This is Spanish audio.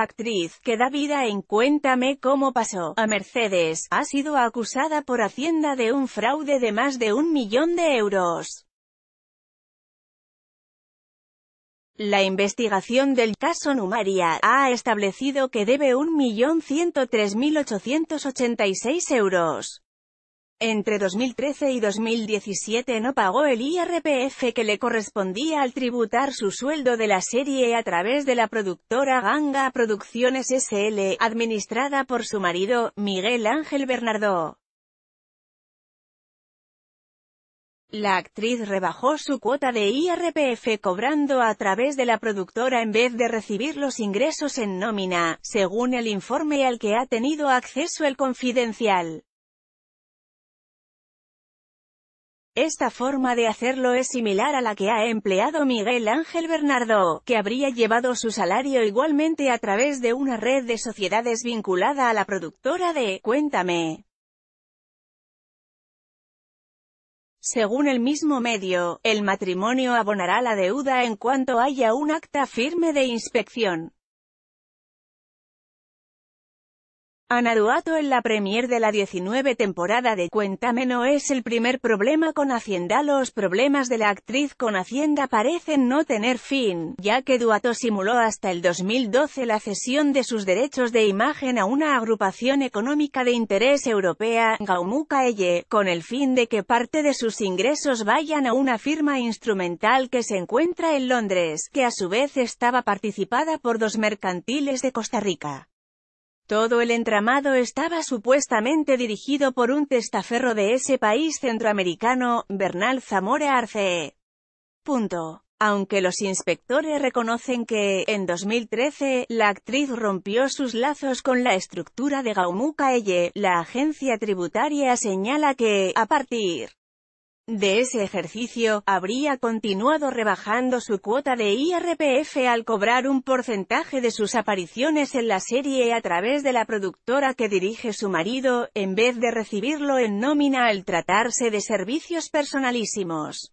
actriz que da vida en Cuéntame cómo pasó a Mercedes, ha sido acusada por Hacienda de un fraude de más de un millón de euros. La investigación del caso Numaria ha establecido que debe 1.103.886 euros. Entre 2013 y 2017 no pagó el IRPF que le correspondía al tributar su sueldo de la serie a través de la productora Ganga Producciones SL, administrada por su marido, Miguel Ángel Bernardo. La actriz rebajó su cuota de IRPF cobrando a través de la productora en vez de recibir los ingresos en nómina, según el informe al que ha tenido acceso el confidencial. Esta forma de hacerlo es similar a la que ha empleado Miguel Ángel Bernardo, que habría llevado su salario igualmente a través de una red de sociedades vinculada a la productora de Cuéntame. Según el mismo medio, el matrimonio abonará la deuda en cuanto haya un acta firme de inspección. Ana Duato en la premier de la 19 temporada de Cuéntame no es el primer problema con Hacienda. Los problemas de la actriz con Hacienda parecen no tener fin, ya que Duato simuló hasta el 2012 la cesión de sus derechos de imagen a una agrupación económica de interés europea, Caelle con el fin de que parte de sus ingresos vayan a una firma instrumental que se encuentra en Londres, que a su vez estaba participada por dos mercantiles de Costa Rica. Todo el entramado estaba supuestamente dirigido por un testaferro de ese país centroamericano, Bernal Zamora Arce. Punto. Aunque los inspectores reconocen que, en 2013, la actriz rompió sus lazos con la estructura de Gaumucaelle, la agencia tributaria señala que, a partir de ese ejercicio, habría continuado rebajando su cuota de IRPF al cobrar un porcentaje de sus apariciones en la serie a través de la productora que dirige su marido, en vez de recibirlo en nómina al tratarse de servicios personalísimos.